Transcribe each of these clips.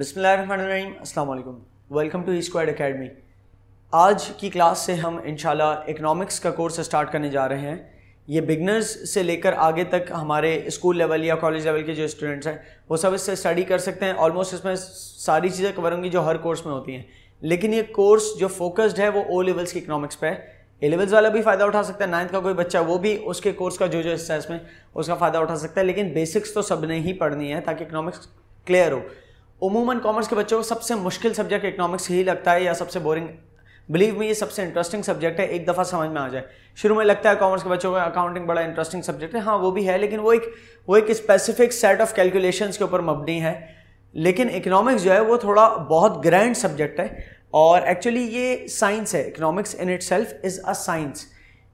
अस्सलाम वालेकुम welcome to E Squad Academy आज की क्लास से हम इनशाला इकनॉमिक्स का कोर्स स्टार्ट करने जा रहे हैं ये बिगनर्स से लेकर आगे तक हमारे स्कूल लेवल या कॉलेज लेवल के जो स्टूडेंट्स हैं वो सब इससे स्टडी कर सकते हैं ऑलमोस्ट इसमें सारी चीज़ें कवर होंगी जो हर कोर्स में होती हैं लेकिन ये कोर्स जो फोकस्ड है वो ओ लेवल्स की इकनॉमिक्स पर है ए लेवल्स वाला भी फ़ायदा उठा सकता है नाइन्थ का कोई बच्चा वो भी उसके कोर्स का जो जो हिस्सा है इसमें उसका फ़ायदा उठा सकता है लेकिन बेसिक्स तो सब ने ही पढ़नी है ताकि इकनॉमिक्स क्लियर हो उमूमन कॉमर्स के बच्चों को सबसे मुश्किल सब्जेक्ट इकोनॉमिक्स ही लगता है या सबसे बोरिंग बिलीव में ये सबसे इंटरेस्टिंग सब्जेक्ट है एक दफ़ा समझ में आ जाए शुरू में लगता है कॉमर्स के बच्चों का अकाउंटिंग बड़ा इंटरेस्टिंग सब्जेक्ट है हाँ वो भी है लेकिन वो एक वो एक स्पेसिफिक सेट ऑफ कैलकुलेशंस के ऊपर मबनी है लेकिन इकोनॉमिक्स जो है वो थोड़ा बहुत ग्रैंड सब्जेक्ट है और एक्चुअली ये साइंस है economics in itself is a science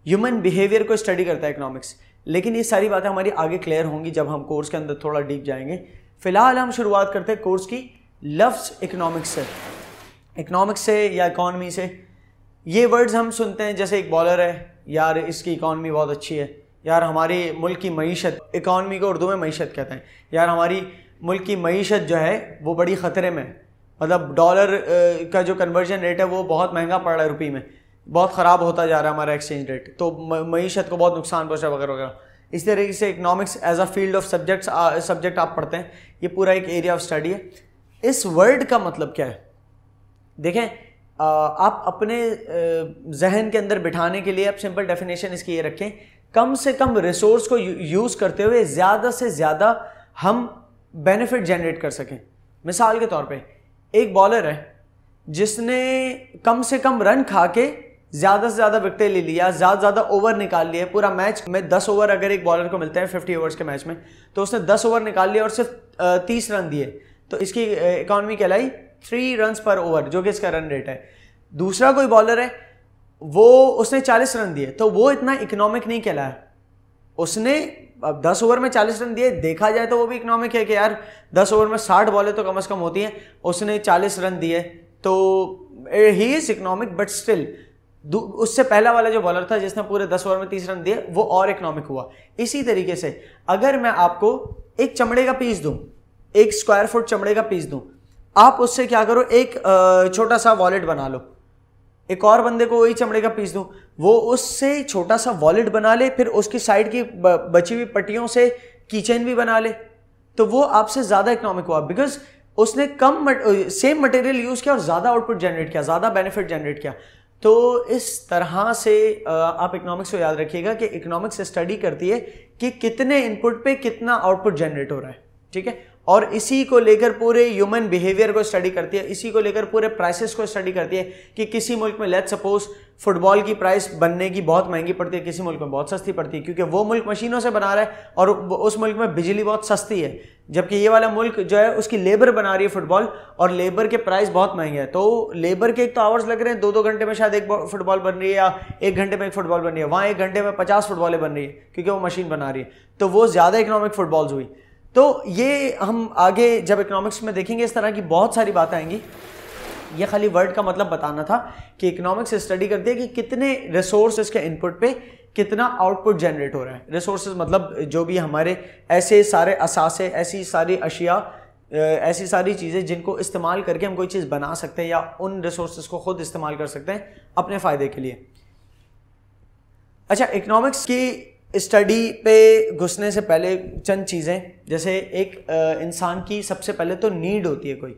human behaviour को स्टडी करता है इकोनॉमिक्स लेकिन ये सारी बातें हमारी आगे क्लियर होंगी जब हम कोर्स के अंदर थोड़ा डीप जाएंगे फिलहाल हम शुरुआत करते हैं कोर्स की लफ्स इकोनॉमिक्स से इकोनॉमिक्स से या इकॉनमी से ये वर्ड्स हम सुनते हैं जैसे एक बॉलर है यार इसकी इकॉनमी बहुत अच्छी है यार हमारी मुल्क की मीशत इकॉनमी को उर्दू में मीशत कहते हैं यार हमारी मुल्क की मीशत जो है वो बड़ी ख़तरे में है मतलब डॉलर का जो कन्वर्जन रेट है वो बहुत महंगा पड़ रहा है रुपये में बहुत ख़राब होता जा रहा है हमारा एक्सचेंज रेट तो मीशत को बहुत नुकसान पहुँचा है वगैरह वगैरह इस तरीके से economics as a field of subjects subject आप पढ़ते हैं ये पूरा एक एरिया ऑफ स्टडी है इस वर्ड का मतलब क्या है देखें uh, आप अपने uh, जहन के अंदर बिठाने के लिए आप सिंपल डेफिनेशन इसकी ये रखें कम से कम रिसोर्स को यूज़ करते हुए ज़्यादा से ज़्यादा हम बेनिफिट जनरेट कर सकें मिसाल के तौर पे एक बॉलर है जिसने कम से कम रन खा के ज्यादा से ज्यादा विकटें ले लिया ज्यादा से ज्यादा ओवर निकाल लिए पूरा मैच में दस ओवर अगर एक बॉलर को मिलते हैं फिफ्टी ओवर्स के मैच में तो उसने दस ओवर निकाल लिया और सिर्फ तीस रन दिए तो इसकी इकॉनमी कहलाई थ्री रन पर ओवर जो कि इसका रन रेट है दूसरा कोई बॉलर है वो उसने चालीस रन दिए तो वो इतना इकोनॉमिक नहीं कहलाया उसने अब दस ओवर में चालीस रन दिए देखा जाए तो वो भी इकोनॉमिक है कि यार दस ओवर में साठ बॉलें तो कम अज कम होती हैं उसने चालीस रन दिए तो ही इज़ इकोनॉमिक बट स्टिल उससे पहला वाला जो बॉलर था जिसने पूरे दस ओवर में तीस रन दिए वो और इकोनॉमिक हुआ इसी तरीके से अगर मैं आपको एक चमड़े का पीस दूं एक स्क्वायर फुट चमड़े का पीस दूं आप उससे क्या करो एक छोटा सा वॉलेट बना लो एक और बंदे को वही चमड़े का पीस दूं वो उससे छोटा सा वॉलेट बना ले फिर उसकी साइड की बची हुई पट्टियों से कीचेन भी बना ले तो वो आपसे ज़्यादा इकोनॉमिक हुआ बिकॉज उसने कम सेम मटेरियल यूज़ किया और ज़्यादा आउटपुट जनरेट किया ज़्यादा बेनिफिट जनरेट किया तो इस तरह से आप इकोनॉमिक्स को याद रखिएगा कि इकोनॉमिक्स स्टडी करती है कि कितने इनपुट पे कितना आउटपुट जनरेट हो रहा है ठीक है और इसी को लेकर पूरे ह्यूमन बिहेवियर को स्टडी करती है इसी को लेकर पूरे प्राइसेस को स्टडी करती है कि किसी मुल्क में लेट सपोज फुटबॉल की प्राइस बनने की बहुत महंगी पड़ती है किसी मुल्क में बहुत सस्ती पड़ती है क्योंकि वो मुल्क मशीनों से बना रहा है और उस मुल्क में बिजली बहुत सस्ती है जबकि ये वाला मुल्क जो है उसकी लेबर बना रही है फुटबॉल और लेबर के प्राइस बहुत महंगे हैं तो लेबर के एक तो आवर्स लग रहे हैं दो दो घंटे में शायद एक फुटबॉल बन रही है या एक घंटे में एक फुटबॉल बन रही है वहाँ एक घंटे में पचास फुटबॉलें बन रही है क्योंकि वो मशीन बना रही है तो वो ज़्यादा इकोनॉमिक फुटबॉल्स हुई तो ये हम आगे जब इकोनॉमिक्स में देखेंगे इस तरह की बहुत सारी बातें आएंगी ये खाली वर्ड का मतलब बताना था कि इकोनॉमिक्स स्टडी करती है कि कितने रिसोर्स के इनपुट पे कितना आउटपुट जनरेट हो रहा है रिसोर्स मतलब जो भी हमारे ऐसे सारे असासे ऐसी सारी अशिया ऐसी सारी चीज़ें जिनको इस्तेमाल करके हम कोई चीज़ बना सकते हैं या उन रिसोर्स को खुद इस्तेमाल कर सकते हैं अपने फ़ायदे के लिए अच्छा इकोनॉमिक्स की स्टडी पे घुसने से पहले चंद चीज़ें जैसे एक इंसान की सबसे पहले तो नीड होती है कोई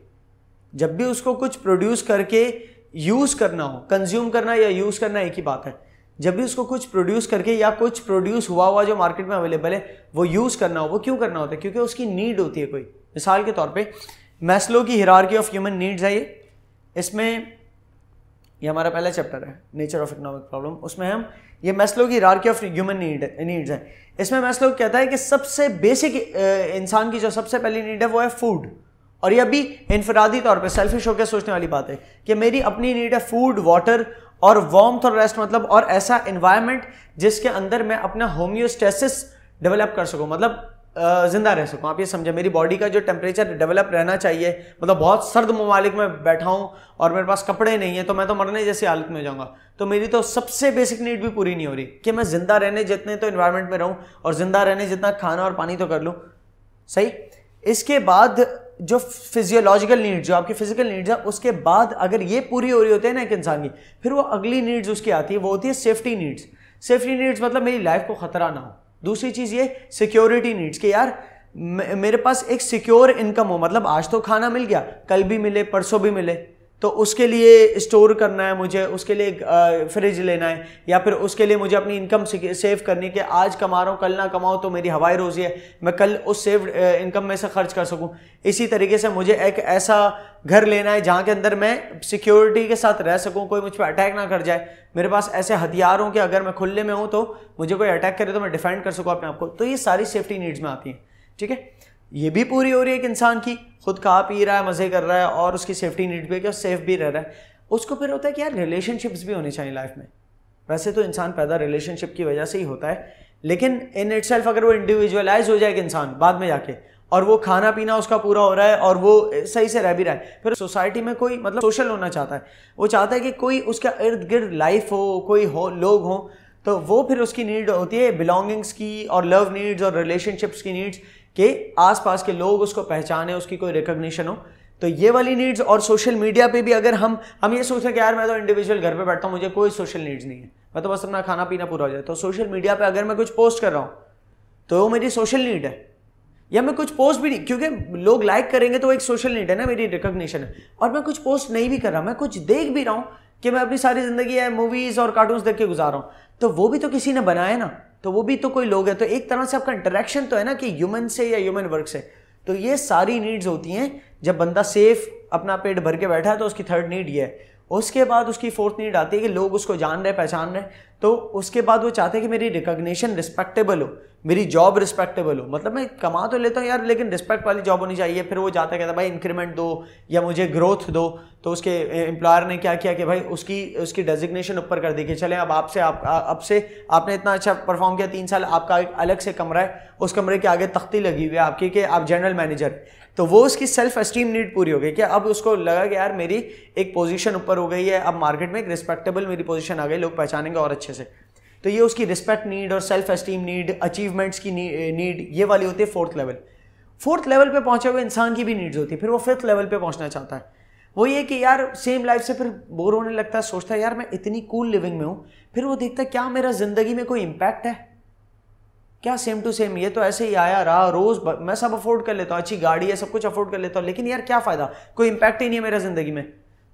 जब भी उसको कुछ प्रोड्यूस करके यूज़ करना हो कंज्यूम करना या यूज़ करना एक ही बात है जब भी उसको कुछ प्रोड्यूस करके या कुछ प्रोड्यूस हुआ हुआ जो मार्केट में अवेलेबल है वो यूज़ करना हो वो क्यों करना होता है क्योंकि उसकी नीड होती है कोई मिसाल के तौर पर मैस्लो की हिरारकी ऑफ ह्यूमन नीड्स है ये इसमें ये हमारा पहला चैप्टर है नेचर ऑफ इकोनॉमिक प्रॉब्लम उसमें हम ये मैस्लो की रार ऑफ ह्यूमन नीड नीड्स हैं इसमें मैस्लो कहता है कि सबसे बेसिक इंसान की जो सबसे पहली नीड है वो है फूड और ये अभी इनफरादी तौर पे सेल्फिश होकर सोचने वाली बात है कि मेरी अपनी नीड है फूड वाटर और वार्म और रेस्ट मतलब और ऐसा इन्वायरमेंट जिसके अंदर मैं अपना होम्योस्टेसिस डेवलप कर सकूँ मतलब ज़िंदा रह सकूँ आप ये समझे मेरी बॉडी का जो टेम्परेचर डेवलप रहना चाहिए मतलब बहुत सर्द ममालिक में बैठा हूँ और मेरे पास कपड़े नहीं है तो मैं तो मरने जैसी हालत में जाऊँगा तो मेरी तो सबसे बेसिक नीड भी पूरी नहीं हो रही कि मैं ज़िंदा रहने जितने तो इन्वायरमेंट में रहूँ और ज़िंदा रहने जितना खाना और पानी तो कर लूँ सही इसके बाद जो फिजियोलॉजिकल नीड्स जो आपकी फिजिकल नीड्स हैं उसके बाद अगर ये पूरी हो रही होती है ना एक इंसान की फिर वो अगली नीड्स उसकी आती है वो होती है सेफ्टी नीड्स सेफ्टी नीड्स मतलब मेरी लाइफ को खतरा ना हो दूसरी चीज़ ये सिक्योरिटी नीड्स कि यार मेरे पास एक सिक्योर इनकम हो मतलब आज तो खाना मिल गया कल भी मिले परसों भी मिले तो उसके लिए स्टोर करना है मुझे उसके लिए फ्रिज लेना है या फिर उसके लिए मुझे अपनी इनकम सेव करनी कि आज कमा रहा हूँ कल ना कमाऊँ तो मेरी हवाई रोज़ी है मैं कल उस सेव इनकम में से खर्च कर सकूँ इसी तरीके से मुझे एक ऐसा घर लेना है जहाँ के अंदर मैं सिक्योरिटी के साथ रह सकूँ कोई मुझ पर अटैक ना कर जाए मेरे पास ऐसे हथियार हों कि अगर मैं खुले में हूँ तो मुझे कोई अटैक करे तो मैं डिफेंड कर सकूँ अपने आप को तो ये सारी सेफ्टी नीड्स में आती हैं ठीक है ये भी पूरी हो रही है कि इंसान की खुद खा पी रहा है मज़े कर रहा है और उसकी सेफ्टी नीड भी है कि और सेफ भी रह रहा है उसको फिर होता है कि यार रिलेशनशिप्स भी होनी चाहिए लाइफ में वैसे तो इंसान पैदा रिलेशनशिप की वजह से ही होता है लेकिन इन इट अगर वो इंडिविजुअलाइज हो जाएगा इंसान बाद में जाके और वो खाना पीना उसका पूरा हो रहा है और वो सही से रह भी रहा है फिर सोसाइटी में कोई मतलब सोशल होना चाहता है वो चाहता है कि कोई उसका इर्द गिर्द लाइफ हो कोई हो लोग हो तो वो फिर उसकी नीड होती है बिलोंगिंग्स की और लव नीड्स और रिलेशनशिप्स की नीड्स कि आसपास के लोग उसको पहचाने उसकी कोई रिकग्निशन हो तो ये वाली नीड्स और सोशल मीडिया पे भी अगर हम हम ये सोचते हैं कि यार मैं तो इंडिविजुअल घर पे बैठता हूँ मुझे कोई सोशल नीड्स नहीं है मैं तो बस अपना खाना पीना पूरा हो जाए तो सोशल मीडिया पे अगर मैं कुछ पोस्ट कर रहा हूँ तो वो मेरी सोशल नीड है या मैं कुछ पोस्ट भी नहीं क्योंकि लोग लाइक करेंगे तो एक सोशल नीड है ना मेरी रिकोगशन है और मैं कुछ पोस्ट नहीं भी कर रहा मैं कुछ देख भी रहा हूँ कि मैं अपनी सारी ज़िंदगी है मूवीज़ और कार्टून्स देख के गुजार रहा हूँ तो वो भी तो किसी ने बनाया ना तो वो भी तो कोई लोग है तो एक तरह से आपका इंटरेक्शन तो है ना कि ह्यूमन से या ह्यूमन वर्क से तो ये सारी नीड्स होती हैं जब बंदा सेफ अपना पेट भर के बैठा है तो उसकी थर्ड नीड ये है उसके बाद उसकी फोर्थ नीड आती है कि लोग उसको जान रहे पहचान रहे तो उसके बाद वो चाहते हैं कि मेरी रिकॉग्निशन रिस्पेक्टेबल हो मेरी जॉब रिस्पेक्टेबल हो मतलब मैं कमा तो लेता हूँ यार लेकिन रिस्पेक्ट वाली जॉब होनी चाहिए फिर वो जाता कहता भाई इंक्रीमेंट दो या मुझे ग्रोथ दो तो उसके एम्प्लॉयर ने क्या किया कि भाई उसकी उसकी डेजिग्नेशन ऊपर कर दी कि चले अब आपसे आप अब से आपने इतना अच्छा परफॉर्म किया तीन साल आपका एक अलग से कमरा है उस कमरे के आगे तख्ती लगी हुई है आपकी कि आप जनरल मैनेजर तो वो उसकी सेल्फ एस्टीम नीड पूरी हो गई कि अब उसको लगा कि यार मेरी एक पोजीशन ऊपर हो गई है अब मार्केट में एक रिस्पेक्टेबल मेरी पोजीशन आ गई लोग पहचानेंगे और अच्छे अच्छे से तो ये उसकी रिस्पेक्ट नीड और सेल्फ एस्टीम नीड अचीवमेंट्स की नीड eh, ये वाली होती है फोर्थ लेवल फोर्थ लेवल पे पहुंचे हुए इंसान की भी नीड्स होती है फिर वो फिफ्थ लेवल पे पहुंचना चाहता है वो ये कि यार सेम लाइफ से फिर बोर होने लगता है सोचता है यार मैं इतनी कूल लिविंग में हूँ फिर वो देखता है क्या मेरा ज़िंदगी में कोई इम्पैक्ट है क्या सेम टू सेम ये तो ऐसे ही आया रहा रोज़ मैं सब अफोर्ड कर लेता हूँ अच्छी गाड़ी है सब कुछ अफोर्ड कर लेता हूँ लेकिन यार क्या फ़ायदा कोई इम्पैक्ट ही नहीं है मेरा ज़िंदगी में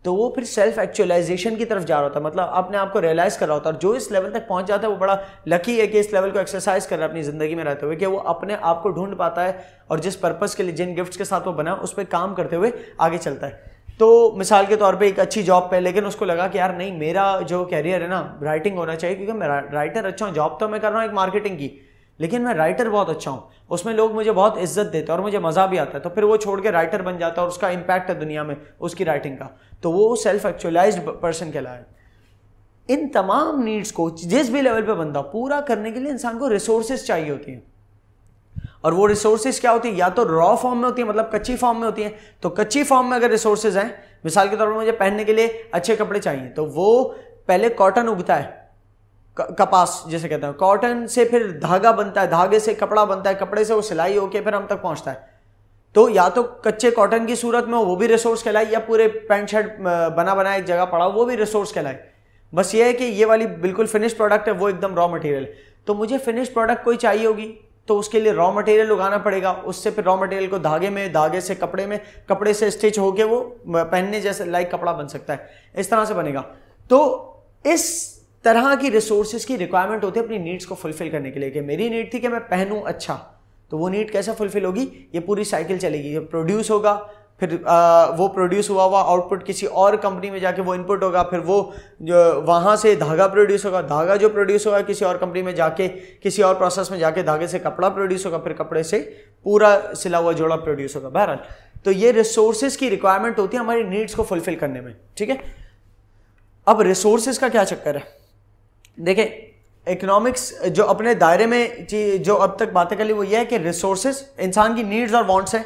तो वो फिर सेल्फ एक्चुअलाइजेशन की तरफ जा रहा होता है मतलब अपने आप को रियलाइज़ कर रहा होता है और जो इस लेवल तक पहुंच जाता है वो बड़ा लकी है कि इस लेवल को एक्सरसाइज कर रहा है अपनी ज़िंदगी में रहते हुए कि वो अपने आप को ढूंढ पाता है और जिस पर्पज़ के लिए जिन गिफ्ट्स के साथ वो बना उस पर काम करते हुए आगे चलता है तो मिसाल के तौर पे एक अच्छी जॉब पे लेकिन उसको लगा कि यार नहीं मेरा जो कैरियर है ना राइटिंग होना चाहिए क्योंकि मैं राइटर अच्छा हूँ जॉब तो मैं कर रहा हूँ एक मार्केटिंग की लेकिन मैं राइटर बहुत अच्छा हूँ उसमें लोग मुझे बहुत इज्जत देते हैं और मुझे मज़ा भी आता है तो फिर वो छोड़ के राइटर बन जाता है और उसका इम्पैक्ट है दुनिया में उसकी राइटिंग का तो वो सेल्फ एक्चुअलाइज पर्सन कहलाए इन तमाम नीड्स को जिस भी लेवल पर बंदा पूरा करने के लिए इंसान को रिसोर्सेज चाहिए होती हैं और वो रिसोर्सेज क्या होती है या तो रॉ फॉर्म में होती है मतलब कच्ची फॉर्म में होती है तो कच्ची फॉर्म में अगर रिसोर्सेज हैं मिसाल के तौर पर मुझे पहनने के लिए अच्छे कपड़े चाहिए तो वो पहले कॉटन उगता है कपास जैसे कहते हैं कॉटन से फिर धागा बनता है धागे से कपड़ा बनता है कपड़े से वो सिलाई होके फिर हम तक पहुंचता है तो या तो कच्चे कॉटन की सूरत में वो भी रिसोर्स कहलाए या पूरे पैंट शर्ट बना बना एक जगह पड़ा वो भी रिसोर्स कहलाए बस ये है कि ये वाली बिल्कुल फिनिश प्रोडक्ट है वो एकदम रॉ मटेरियल तो मुझे फिनिश प्रोडक्ट कोई चाहिए होगी तो उसके लिए रॉ मटेरियल उगाना पड़ेगा उससे फिर रॉ मटेरियल को धागे में धागे से कपड़े में कपड़े से स्टिच होके वो पहनने जैसे लाइक कपड़ा बन सकता है इस तरह से बनेगा तो इस तरह की रिसोर्सेज की रिक्वायरमेंट होती है अपनी नीड्स को फुलफिल करने के लिए कि मेरी नीड थी कि मैं पहनूं अच्छा तो वो नीड कैसे फुलफिल होगी ये पूरी साइकिल चलेगी प्रोड्यूस होगा फिर वो प्रोड्यूस हुआ हुआ आउटपुट किसी और कंपनी में जाके वो इनपुट होगा फिर वो जो वहाँ से धागा प्रोड्यूस होगा धागा जो प्रोड्यूस होगा किसी और कंपनी में जाके किसी और प्रोसेस में जाके धागे से कपड़ा प्रोड्यूस होगा फिर कपड़े से पूरा सिला हुआ जोड़ा प्रोड्यूस होगा बहरहाल तो ये रिसोर्सेज की रिक्वायरमेंट होती है हमारी नीड्स को फुलफिल करने में ठीक है अब रिसोर्सेज का क्या चक्कर है देखिए इकोनॉमिक्स जो अपने दायरे में जो अब तक बातें कर ली वो ये है कि रिसोर्सेज इंसान की नीड्स और वांट्स है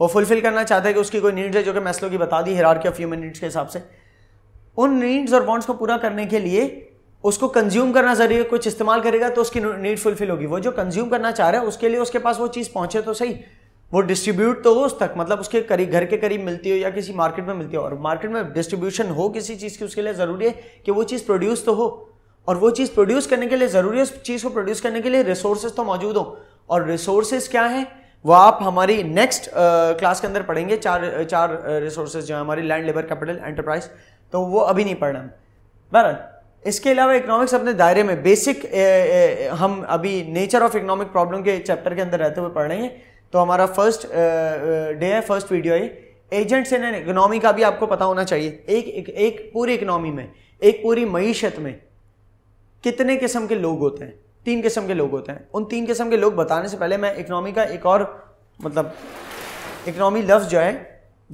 वो फुलफिल करना चाहता है कि उसकी कोई नीड्स है जो कि मैसलो की बता दी हिरार ऑफ ह्यूमन नीड्स के हिसाब से उन नीड्स और वांट्स को पूरा करने के लिए उसको कंज्यूम करना जरूरी है कुछ इस्तेमाल करेगा तो उसकी नीड फुलफिल होगी वो जो कंज्यूम करना चाह रहा है उसके लिए उसके पास वो चीज़ पहुंचे तो सही वो डिस्ट्रीब्यूट तो हो उस तक मतलब उसके करीब घर के करीब मिलती हो या किसी मार्केट में मिलती हो और मार्केट में डिस्ट्रीब्यूशन हो किसी चीज़ की उसके लिए ज़रूरी है कि वो चीज़ प्रोड्यूस तो हो और वो चीज़ प्रोड्यूस करने के लिए ज़रूरी उस चीज़ को प्रोड्यूस करने के लिए रिसोर्सेज तो मौजूद हो और रिसोर्सेज क्या हैं वो आप हमारी नेक्स्ट क्लास के अंदर पढ़ेंगे चार चार रिसोर्सेज जो है हमारी लैंड लेबर कैपिटल एंटरप्राइज तो वो अभी नहीं पढ़ना बहरहाल इसके अलावा इकोनॉमिक्स अपने दायरे में बेसिक ए, ए, हम अभी नेचर ऑफ इकोनॉमिक प्रॉब्लम के चैप्टर के अंदर रहते हुए पढ़ हैं तो हमारा फर्स्ट डे है फर्स्ट वीडियो है एजेंट्स इन एन इकोनॉमी का भी आपको पता होना चाहिए एक एक, एक पूरी इकोनॉमी में एक पूरी मीशत में कितने किस्म के लोग होते हैं तीन किस्म के लोग होते हैं उन तीन किस्म के लोग बताने से पहले मैं इकनॉमी का एक और मतलब इकनॉमी लफ्ज़ जो है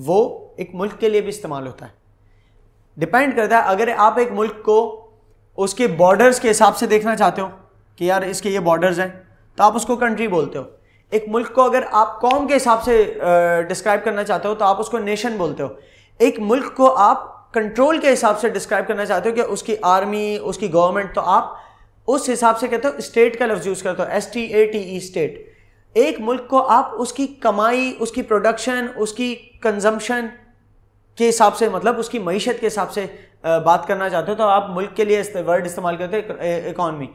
वो एक मुल्क के लिए भी इस्तेमाल होता है डिपेंड करता है अगर आप एक मुल्क को उसके बॉर्डर्स के हिसाब से देखना चाहते हो कि यार इसके ये बॉर्डर्स हैं तो आप उसको कंट्री बोलते हो एक मुल्क को अगर आप कौम के हिसाब से डिस्क्राइब करना चाहते हो तो आप उसको नेशन बोलते हो एक मुल्क को आप कंट्रोल के हिसाब से डिस्क्राइब करना चाहते हो कि उसकी आर्मी उसकी गवर्नमेंट तो आप उस हिसाब से कहते हो स्टेट का लफ्ज यूज़ करते हो S T A T E state एक मुल्क को आप उसकी कमाई उसकी प्रोडक्शन उसकी कंजम्पशन के हिसाब से मतलब उसकी मीशत के हिसाब से बात करना चाहते हो तो आप मुल्क के लिए वर्ड इस्तेमाल करते हो इकॉनमी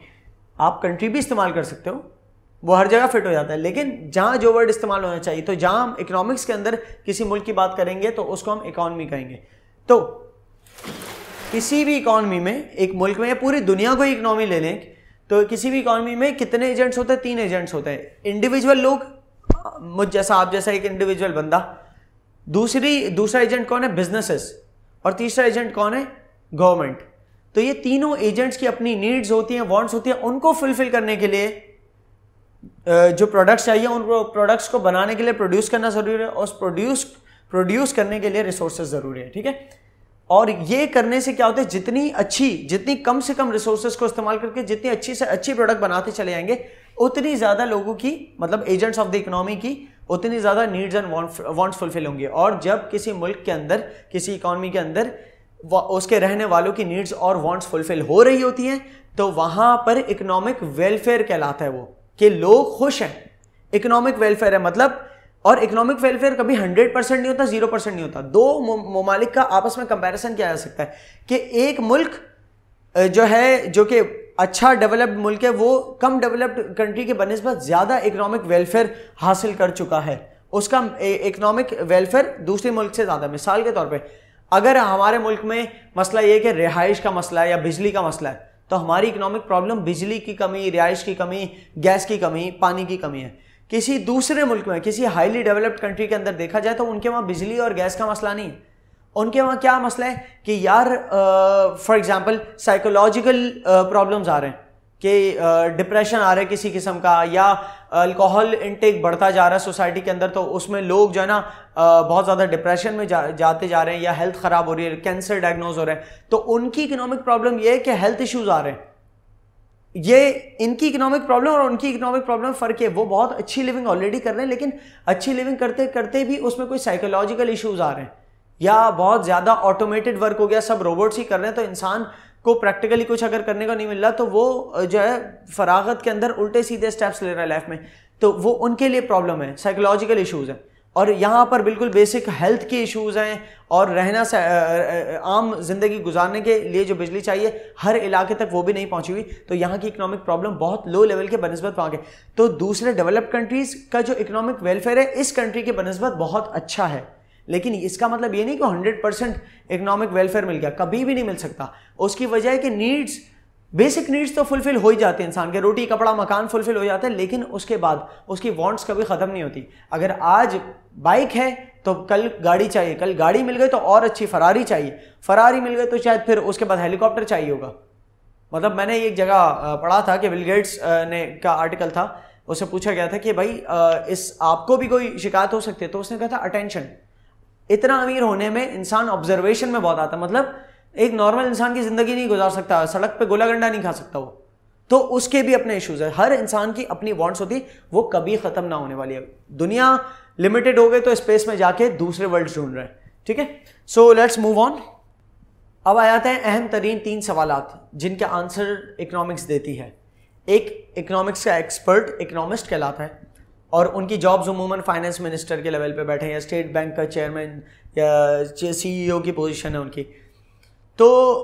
आप कंट्री भी इस्तेमाल कर सकते हो वो हर जगह फिट हो जाता है लेकिन जहाँ जो वर्ड इस्तेमाल होना चाहिए तो जहाँ हम इकोनॉमिक्स के अंदर किसी मुल्क की बात करेंगे तो उसको हम इकॉनमी कहेंगे तो किसी भी इकॉनमी में एक मुल्क में या पूरी दुनिया को इकोनॉमी ले लें तो किसी भी इकॉनमी में कितने एजेंट्स होते हैं तीन एजेंट्स होते हैं इंडिविजुअल लोग मुझ जैसा आप जैसा एक इंडिविजुअल बंदा दूसरी दूसरा एजेंट कौन है बिजनेसेस और तीसरा एजेंट कौन है गवर्नमेंट तो ये तीनों एजेंट्स की अपनी नीड्स होती हैं वांट्स होती हैं उनको फुलफिल करने के लिए जो प्रोडक्ट्स चाहिए उन प्रोडक्ट्स को बनाने के लिए प्रोड्यूस करना ज़रूरी है और प्रोड्यूस प्रोड्यूस करने के लिए रिसोर्सेज ज़रूरी है ठीक है और ये करने से क्या होता है जितनी अच्छी जितनी कम से कम रिसोर्सेज को इस्तेमाल करके जितनी अच्छी से अच्छी प्रोडक्ट बनाते चले जाएंगे उतनी ज़्यादा लोगों की मतलब एजेंट्स ऑफ द इकोनॉमी की उतनी ज़्यादा नीड्स एंड वांट्स फुलफिल होंगे और जब किसी मुल्क के अंदर किसी इकोनॉमी के अंदर उसके रहने वालों की नीड्स और वांट्स फुलफिल हो रही होती हैं तो वहाँ पर इकोनॉमिक वेलफेयर कहलाता है वो कि लोग खुश हैं इकोनॉमिक वेलफेयर है मतलब और इकोनॉमिक वेलफेयर कभी 100 परसेंट नहीं होता जीरो परसेंट नहीं होता दो ममालिक का आपस में कंपैरिजन किया जा सकता है कि एक मुल्क जो है जो कि अच्छा डेवलप्ड मुल्क है वो कम डेवलप्ड कंट्री के बनस्बत ज़्यादा इकोनॉमिक वेलफेयर हासिल कर चुका है उसका इकोनॉमिक वेलफेयर दूसरे मुल्क से ज़्यादा मिसाल के तौर पर अगर हमारे मुल्क में मसला ये कि रिहाइश का मसला है या बिजली का मसला है तो हमारी इकोनॉमिक प्रॉब्लम बिजली की कमी रिहाइश की कमी गैस की कमी पानी की कमी है किसी दूसरे मुल्क में किसी हाईली डेवलप्ड कंट्री के अंदर देखा जाए तो उनके वहाँ बिजली और गैस का मसला नहीं उनके वहाँ क्या मसला है कि यार फॉर एग्ज़ाम्पल साइकोलॉजिकल प्रॉब्लम्स आ रहे हैं कि डिप्रेशन आ रहा है किसी किस्म का या अल्कोहल इनटेक बढ़ता जा रहा है सोसाइटी के अंदर तो उसमें लोग जो है ना बहुत ज़्यादा डिप्रेशन में जा, जाते जा रहे हैं या हेल्थ ख़राब हो रही है कैंसर डायग्नोज हो रहे हैं तो उनकी इकोनॉमिक प्रॉब्लम ये है कि हेल्थ इश्यूज़ आ रहे हैं ये इनकी इकोनॉमिक प्रॉब्लम और उनकी इकोनॉमिक प्रॉब्लम फ़र्क है वो बहुत अच्छी लिविंग ऑलरेडी कर रहे हैं लेकिन अच्छी लिविंग करते करते भी उसमें कोई साइकोलॉजिकल इश्यूज आ रहे हैं या बहुत ज़्यादा ऑटोमेटेड वर्क हो गया सब रोबोट्स ही कर रहे हैं तो इंसान को प्रैक्टिकली कुछ अगर करने का नहीं मिल रहा तो वो जो है फरागत के अंदर उल्टे सीधे स्टेप्स ले रहा है लाइफ में तो वो उनके लिए प्रॉब्लम है साइकोलॉजिकल इशूज़ हैं और यहाँ पर बिल्कुल बेसिक हेल्थ के इश्यूज़ हैं और रहना आम ज़िंदगी गुजारने के लिए जो बिजली चाहिए हर इलाके तक वो भी नहीं पहुँची हुई तो यहाँ की इकोनॉमिक प्रॉब्लम बहुत लो लेवल के बनस्बत वहाँ के तो दूसरे डेवलप्ड कंट्रीज़ का जो इकोनॉमिक वेलफेयर है इस कंट्री के बनस्बत बहुत अच्छा है लेकिन इसका मतलब ये नहीं कि हंड्रेड परसेंट इकोनॉमिक वेलफेयर मिल गया कभी भी नहीं मिल सकता उसकी वजह है कि नीड्स बेसिक नीड्स तो फुलफिल हो ही जाते हैं इंसान के रोटी कपड़ा मकान फुलफिल हो जाते हैं लेकिन उसके बाद उसकी वांट्स कभी ख़त्म नहीं होती अगर आज बाइक है तो कल गाड़ी चाहिए कल गाड़ी मिल गई तो और अच्छी फरारी चाहिए फरारी मिल गई तो शायद फिर उसके बाद हेलीकॉप्टर चाहिए होगा मतलब मैंने एक जगह पढ़ा था कि विलगेट्स ने का आर्टिकल था उससे पूछा गया था कि भाई इस आपको भी कोई शिकायत हो सकती है तो उसने कहा था अटेंशन इतना अमीर होने में इंसान ऑब्जर्वेशन में बहुत आता मतलब एक नॉर्मल इंसान की ज़िंदगी नहीं गुजार सकता सड़क पे गोला गंडा नहीं खा सकता वो तो उसके भी अपने इश्यूज है हर इंसान की अपनी वांट्स होती वो कभी ख़त्म ना होने वाली है दुनिया लिमिटेड हो गई तो स्पेस में जाके दूसरे वर्ल्ड ढूंढ रहे हैं ठीक है सो लेट्स मूव ऑन अब आ जाते हैं अहम तरीन तीन सवाल जिनके आंसर इकनॉमिक्स देती है एक इकनॉमिक्स का एक्सपर्ट इकनॉमिस्ट कहलाता है और उनकी जॉब्स उमूमन फाइनेंस मिनिस्टर के लेवल पे बैठे हैं या स्टेट बैंक का चेयरमैन या सीईओ की पोजीशन है उनकी तो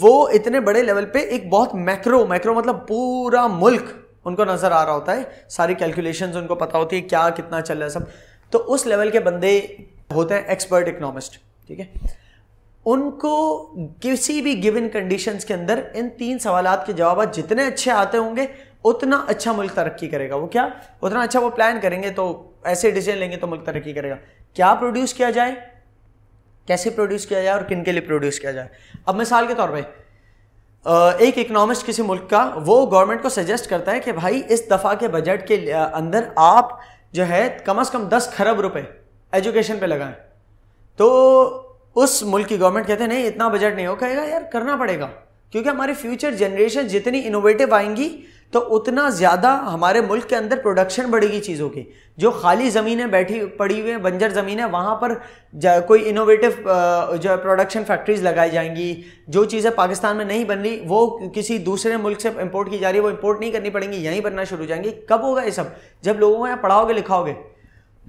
वो इतने बड़े लेवल पे एक बहुत मैक्रो मैक्रो मतलब पूरा मुल्क उनको नज़र आ रहा होता है सारी कैलकुलेशंस उनको पता होती है क्या कितना चल रहा है सब तो उस लेवल के बंदे होते हैं एक्सपर्ट इकोनॉमिस्ट ठीक है उनको किसी भी गिवन कंडीशंस के अंदर इन तीन सवाल के जवाब जितने अच्छे आते होंगे उतना अच्छा मुल्क तरक्की करेगा वो क्या उतना अच्छा वो प्लान करेंगे तो ऐसे डिसीजन लेंगे तो मुल्क तरक्की करेगा क्या प्रोड्यूस किया जाए कैसे प्रोड्यूस किया जाए और किन के लिए प्रोड्यूस किया जाए अब मिसाल के तौर पर एक इकोनॉमिस्ट किसी मुल्क का वो गवर्नमेंट को सजेस्ट करता है कि भाई इस दफ़ा के बजट के अंदर आप जो है कम अज कम दस खरब रुपए एजुकेशन पे लगाएं तो उस मुल्क की गवर्नमेंट कहते हैं नहीं इतना बजट नहीं हो कहेगा यार करना पड़ेगा क्योंकि हमारी फ्यूचर जनरेशन जितनी इनोवेटिव आएंगी तो उतना ज़्यादा हमारे मुल्क के अंदर प्रोडक्शन बढ़ेगी चीज़ों की जो खाली ज़मीनें बैठी पड़ी हुई हैं बंजर ज़मीन है वहाँ पर कोई इनोवेटिव जो है प्रोडक्शन फैक्ट्रीज़ लगाई जाएंगी जो चीज़ें पाकिस्तान में नहीं बन रही वो किसी दूसरे मुल्क से इम्पोर्ट की जा रही है वो इम्पोर्ट नहीं करनी पड़ेंगी यहीं बनना शुरू हो जाएंगी कब होगा ये सब जब लोगों को यहाँ पढ़ाओगे लिखाओगे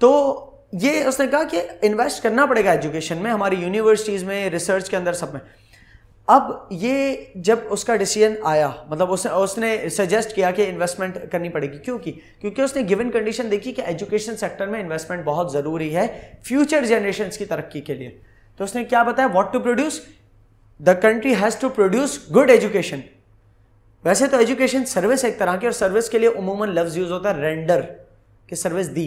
तो ये उसने कहा कि इन्वेस्ट करना पड़ेगा एजुकेशन में हमारी यूनिवर्सिटीज़ में रिसर्च के अंदर सब में अब ये जब उसका डिसीजन आया मतलब उसने उसने सजेस्ट किया कि इन्वेस्टमेंट करनी पड़ेगी क्योंकि क्योंकि उसने गिवन कंडीशन देखी कि एजुकेशन सेक्टर में इन्वेस्टमेंट बहुत ज़रूरी है फ्यूचर जनरेशन की तरक्की के लिए तो उसने क्या बताया what to produce the country has to produce good education वैसे तो एजुकेशन सर्विस एक तरह की और सर्विस के लिए उमूमन लफ्ज़ यूज़ होता है रेंडर कि सर्विस दी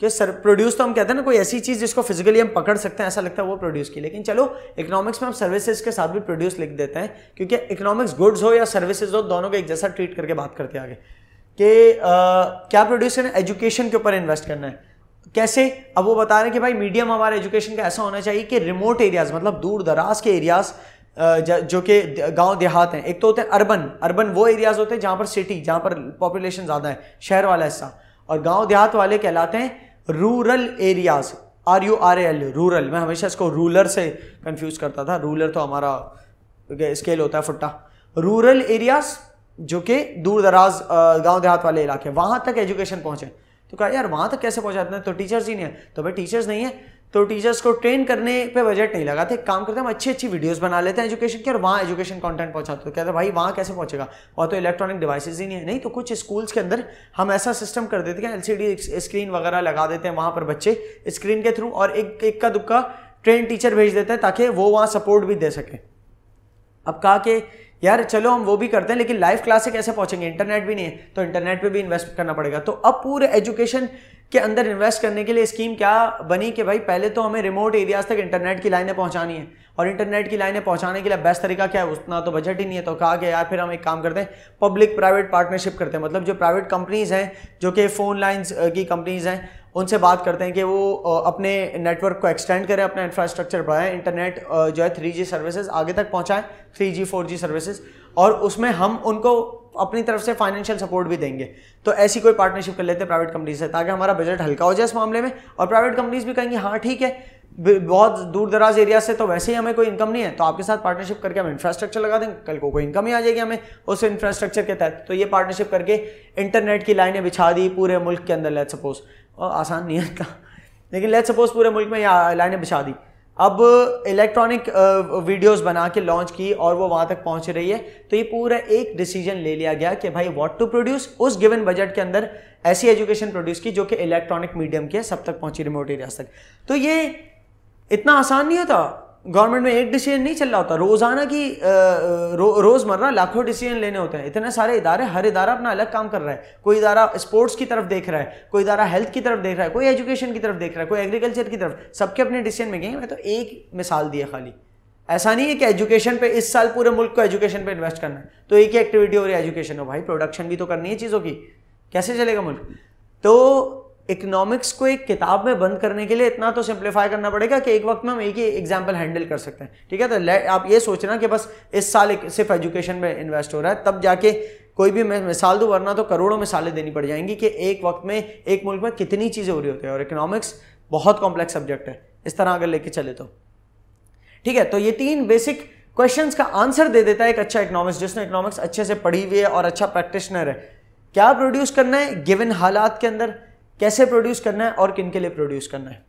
कि सर प्रोड्यूस तो हम कहते हैं ना कोई ऐसी चीज़ जिसको फिजिकली हम पकड़ सकते हैं ऐसा लगता है वो प्रोड्यूस की लेकिन चलो इकोनॉमिक्स में हम सर्विसेज के साथ भी प्रोड्यूस लिख देते हैं क्योंकि इकोनॉमिक्स गुड्स हो या सर्विसेज हो दोनों को एक जैसा ट्रीट करके बात करते आगे कि क्या प्रोड्यूस करना एजुकेशन के ऊपर इन्वेस्ट करना है कैसे अब वो बता रहे हैं कि भाई मीडियम हमारे एजुकेशन का ऐसा होना चाहिए कि रिमोट एरियाज़ मतलब दूर दराज के एरियाज़ जो कि गांव देहात हैं एक तो होते हैं अर्बन अर्बन वो एरियाज़ होते हैं जहाँ पर सिटी जहाँ पर पॉपुलेशन ज़्यादा है शहर वाला हिस्सा और गांव देहात वाले कहलाते हैं rural areas R U R L rural मैं हमेशा इसको रूलर से कंफ्यूज करता था रूलर तो हमारा स्केल होता है फुट्टा रूरल एरियाज जो कि दूर दराज गाँव देहात वाले इलाके वहाँ तक एजुकेशन पहुँचे तो कहा यार वहाँ तक कैसे पहुँचाते हैं तो टीचर्स ही नहीं है तो भाई टीचर्स नहीं है तो टीचर्स को ट्रेन करने पे बजट नहीं लगा था एक काम करते हम अच्छी अच्छी वीडियोस बना लेते हैं एजुकेशन की और वहाँ एजुकेशन कंटेंट पहुँचाते तो कहते हैं भाई वहाँ कैसे पहुँचेगा और तो इलेक्ट्रॉनिक डिवाइसेज ही नहीं है नहीं तो कुछ स्कूल्स के अंदर हम ऐसा सिस्टम कर देते हैं एल स्क्रीन वगैरह लगा देते हैं वहाँ पर बच्चे स्क्रीन के थ्रू और एक इक्का दुक्का ट्रेन टीचर भेज देते हैं ताकि वो वहाँ सपोर्ट भी दे सके अब कहा कि यार चलो हम वो भी करते हैं लेकिन लाइव क्लासे कैसे पहुंचेंगे इंटरनेट भी नहीं है तो इंटरनेट पे भी इन्वेस्ट करना पड़ेगा तो अब पूरे एजुकेशन के अंदर इन्वेस्ट करने के लिए स्कीम क्या बनी कि भाई पहले तो हमें रिमोट एरियाज तक इंटरनेट की लाइनें पहुंचानी है और इंटरनेट की लाइनें पहुंचाने के लिए बेस्ट तरीका क्या है उतना तो बजट ही नहीं है तो कहा कि यार फिर हम एक काम करते हैं पब्लिक प्राइवेट पार्टनरशिप करते हैं मतलब जो प्राइवेट कंपनीज हैं जो कि फ़ोन लाइन्स की कंपनीज हैं उनसे बात करते हैं कि वो अपने नेटवर्क को एक्सटेंड करें अपना इंफ्रास्ट्रक्चर बढ़ाएं इंटरनेट जो है थ्री जी सर्विसेज आगे तक पहुँचाएँ three G four G services और उसमें हम उनको अपनी तरफ से फाइनेंशियल सपोर्ट भी देंगे तो ऐसी कोई पार्टनरशिप कर लेते हैं प्राइवेट कंपनीज से ताकि हमारा बजट हल्का हो जाए इस मामले में और प्राइवेट कंपनीज भी कहेंगी हाँ ठीक है बहुत दूर दराज एरिया से तो वैसे ही हमें कोई इनकम नहीं है तो आपके साथ पार्टनरशिप करके हम इंफ्रास्ट्रक्चर लगा देंगे कल को कोई इनकम ही आ जाएगी हमें उस इंफ्रास्ट्रक्चर के तहत तो ये पार्टनरशिप करके इंटरनेट की लाइनें बिछा दी पूरे मुल्क के अंदर लेट सपोज और आसान नहीं है इतना लेकिन लेट सपोज पूरे मुल्क में लाइनें बिछा दी अब इलेक्ट्रॉनिक वीडियोस बना के लॉन्च की और वो वहाँ तक पहुँच रही है तो ये पूरा एक डिसीजन ले लिया गया कि भाई व्हाट टू प्रोड्यूस उस गिवन बजट के अंदर ऐसी एजुकेशन प्रोड्यूस की जो कि इलेक्ट्रॉनिक मीडियम के सब तक पहुँची रिमोट एरियाज तक तो ये इतना आसान नहीं होता गवर्नमेंट में एक डिसीजन नहीं चल रहा होता रोज़ाना की रो, रोज़मर्रा लाखों डिसीजन लेने होते हैं इतने सारे इदारे हर इदारा अपना अलग काम कर रहा है कोई इदारा स्पोर्ट्स की तरफ देख रहा है कोई इदारा हेल्थ की तरफ देख रहा है कोई एजुकेशन की तरफ देख रहा है कोई एग्रीकल्चर की तरफ सबके अपने डिसीजन में गए मैं तो एक मिसाल दिया खाली ऐसा नहीं है कि एजुकेशन पे इस साल पूरे मुल्क को एजुकेशन पे इन्वेस्ट करना है तो एक ही एक्टिविटी हो रही है एजुकेशन हो भाई प्रोडक्शन भी तो करनी है चीज़ों की कैसे चलेगा मुल्क तो इकोनॉमिक्स को एक किताब में बंद करने के लिए इतना तो सिंप्लीफाई करना पड़ेगा कि एक वक्त में हम एक ही एग्जाम्पल हैंडल कर सकते हैं ठीक है तो आप ये सोचना कि बस इस साल सिर्फ एजुकेशन में इन्वेस्ट हो रहा है तब जाके कोई भी मैं मिसाल दूँ तो वरना तो करोड़ों मिसालें देनी पड़ जाएंगी कि एक वक्त में एक मुल्क में कितनी चीज़ें हो रही होती है और इकोनॉमिक्स बहुत कॉम्प्लेक्स सब्जेक्ट है इस तरह अगर लेके चले तो ठीक है तो ये तीन बेसिक क्वेश्चंस का आंसर दे देता है एक अच्छा इकोनॉमिक्स जिसने इकोनॉमिक्स अच्छे से पढ़ी हुई है और अच्छा प्रैक्टिशनर है क्या प्रोड्यूस करना है गिवन हालात के अंदर कैसे प्रोड्यूस करना है और किन के लिए प्रोड्यूस करना है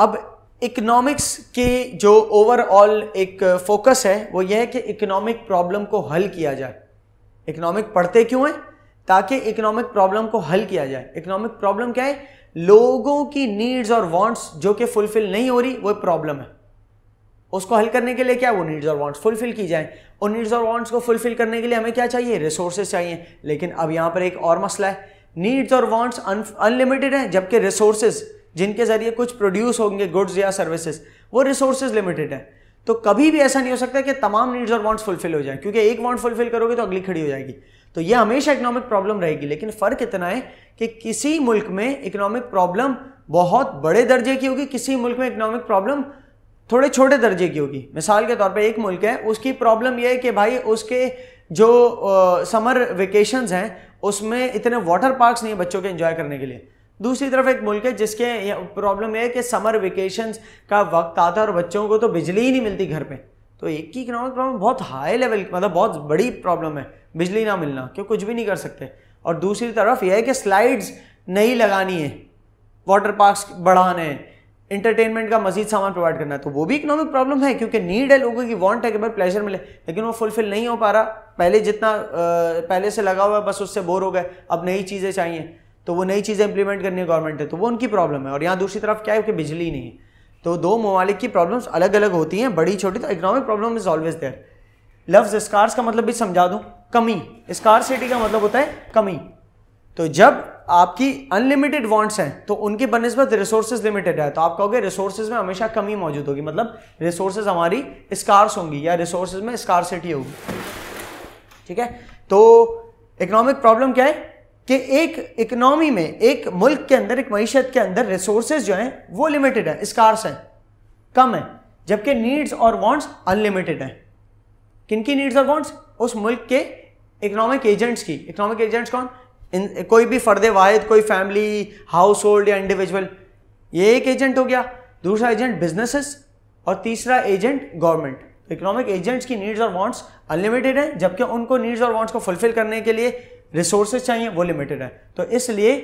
अब इकोनॉमिक्स की जो ओवरऑल एक फोकस है वो यह है कि इकोनॉमिक प्रॉब्लम को हल किया जाए इकोनॉमिक पढ़ते क्यों हैं ताकि इकोनॉमिक प्रॉब्लम को हल किया जाए इकोनॉमिक प्रॉब्लम क्या है लोगों की नीड्स और वांट्स जो कि फुलफिल नहीं हो रही वो प्रॉब्लम है उसको हल करने के लिए क्या वो नीड्स और वांट्स फुलफिल की जाए और नीड्स और वांट्स को फुलफिल करने के लिए हमें क्या चाहिए रिसोर्सेज चाहिए लेकिन अब यहाँ पर एक और मसला है नीड्स और वांट्स अनलिमिटेड हैं जबकि रिसोर्सेज जिनके ज़रिए कुछ प्रोड्यूस होंगे गुड्स या सर्विसेज वो रिसोर्सेज लिमिटेड हैं तो कभी भी ऐसा नहीं हो सकता कि तमाम नीड्स और वांट्स फुलफिल हो जाए क्योंकि एक वांट फुलफिल करोगे तो अगली खड़ी हो जाएगी तो ये हमेशा इकोनॉमिक प्रॉब्लम रहेगी लेकिन फ़र्क इतना है कि किसी मुल्क में इकोनॉमिक प्रॉब्लम बहुत बड़े दर्जे की होगी किसी मुल्क में इकोनॉमिक प्रॉब्लम थोड़े छोटे दर्जे की होगी मिसाल के तौर पर एक मुल्क है उसकी प्रॉब्लम यह है कि भाई उसके जो समर वेकेशंस हैं उसमें इतने वाटर पार्क्स नहीं है बच्चों के एंजॉय करने के लिए दूसरी तरफ एक मुल्क है जिसके प्रॉब्लम यह है कि समर वेकेशंस का वक्त आता है और बच्चों को तो बिजली ही नहीं मिलती घर पे तो एक की इकनॉमिक प्रॉब्लम बहुत हाई लेवल मतलब बहुत बड़ी प्रॉब्लम है बिजली ना मिलना क्यों कुछ भी नहीं कर सकते और दूसरी तरफ यह है कि स्लाइड्स नहीं लगानी है वाटर पार्क्स बढ़ाने हैं इंटरटेनमेंट का मजीद सामान प्रोवाइड करना है तो वो भी इकोनॉमिक प्रॉब्लम है क्योंकि नीड है लोगों की वांट है कि भाई प्लेजर मिले लेकिन वो फुलफिल नहीं हो पा रहा पहले जितना पहले से लगा हुआ है बस उससे बोर हो गए अब नई चीज़ें चाहिए तो वो नई चीज़ें इंप्लीमेंट करनी है गवर्नमेंट ने तो वो उनकी प्रॉब्लम है और यहाँ दूसरी तरफ क्या है कि बिजली नहीं है तो दो ममालिक की प्रॉब्लम्स अलग अलग होती हैं बड़ी छोटी तो economic problem is always there लफ्ज़ स्कार्स का मतलब भी समझा दूँ कमी सिटी का मतलब होता है कमी तो जब आपकी अनलिमिटेड वांट्स हैं तो उनकी बनस्बत रिसोर्सेज लिमिटेड है तो आप कहोगे रिसोर्सेज में हमेशा कमी मौजूद होगी मतलब रिसोर्सेज हमारी स्कार्स होंगी या रिसोर्सेज में स्कार्सिटी होगी ठीक है तो इकोनॉमिक प्रॉब्लम क्या है कि एक इकोनॉमी में एक मुल्क के अंदर एक मीशत के अंदर रिसोर्सेज जो हैं वो लिमिटेड है स्कार्स हैं कम है जबकि नीड्स और वांट्स अनलिमिटेड हैं किन की नीड्स और वांट्स उस मुल्क के इकोनॉमिक एजेंट्स की इकोनॉमिक एजेंट्स कौन इन कोई भी फर्द वाहिद कोई फैमिली हाउस होल्ड या इंडिविजुअल ये एक एजेंट हो गया दूसरा एजेंट बिजनेसेस और तीसरा एजेंट गवर्नमेंट इकोनॉमिक एजेंट्स की नीड्स और वांट्स अनलिमिटेड हैं जबकि उनको नीड्स और वांट्स को फुलफिल करने के लिए रिसोर्सेज चाहिए वो लिमिटेड है तो इसलिए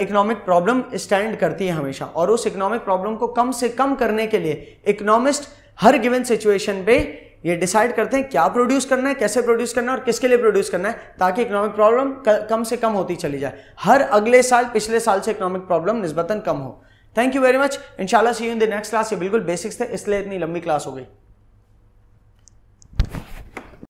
इकोनॉमिक प्रॉब्लम स्टैंड करती है हमेशा और उस इकोनॉमिक प्रॉब्लम को कम से कम करने के लिए इकोनॉमिस्ट हर गिवन सिचुएशन पे ये डिसाइड करते हैं क्या प्रोड्यूस करना है कैसे प्रोड्यूस करना है और किसके लिए प्रोड्यूस करना है ताकि इकोनॉमिक प्रॉब्लम कम से कम होती चली जाए हर अगले साल पिछले साल से इकोनॉमिक प्रॉब्लम निस्बतन कम हो थैंक यू वेरी मच इंशाल्लाह see you in the next class ये बिल्कुल बेसिक्स थे इसलिए इतनी लंबी क्लास हो गई